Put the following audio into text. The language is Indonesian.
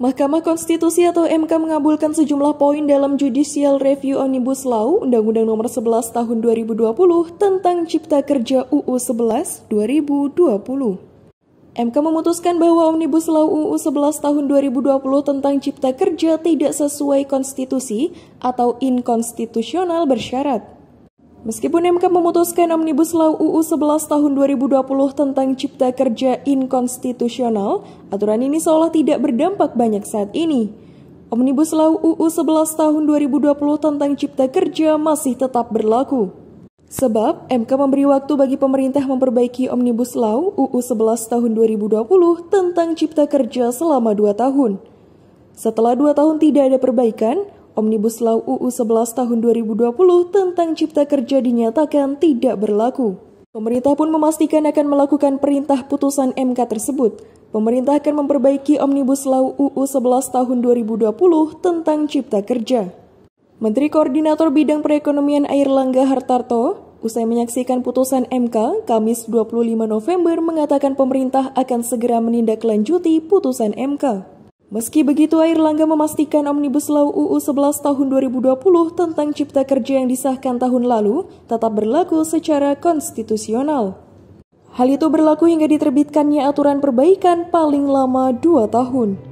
Mahkamah Konstitusi atau MK mengabulkan sejumlah poin dalam Judicial Review Omnibus Law Undang-Undang Nomor 11 Tahun 2020 tentang Cipta Kerja UU 11 2020. MK memutuskan bahwa Omnibus Law UU 11 tahun 2020 tentang cipta kerja tidak sesuai konstitusi atau inkonstitusional bersyarat. Meskipun MK memutuskan Omnibus Law UU 11 tahun 2020 tentang cipta kerja inkonstitusional, aturan ini seolah tidak berdampak banyak saat ini. Omnibus Law UU 11 tahun 2020 tentang cipta kerja masih tetap berlaku. Sebab, MK memberi waktu bagi pemerintah memperbaiki Omnibus Law UU 11 tahun 2020 tentang cipta kerja selama dua tahun. Setelah dua tahun tidak ada perbaikan, Omnibus Law UU 11 tahun 2020 tentang cipta kerja dinyatakan tidak berlaku. Pemerintah pun memastikan akan melakukan perintah putusan MK tersebut. Pemerintah akan memperbaiki Omnibus Law UU 11 tahun 2020 tentang cipta kerja. Menteri Koordinator Bidang Perekonomian Air Langga Hartarto, usai menyaksikan putusan MK, Kamis 25 November mengatakan pemerintah akan segera menindaklanjuti putusan MK. Meski begitu, Air Langga memastikan Omnibus Law UU 11 tahun 2020 tentang cipta kerja yang disahkan tahun lalu tetap berlaku secara konstitusional. Hal itu berlaku hingga diterbitkannya aturan perbaikan paling lama 2 tahun.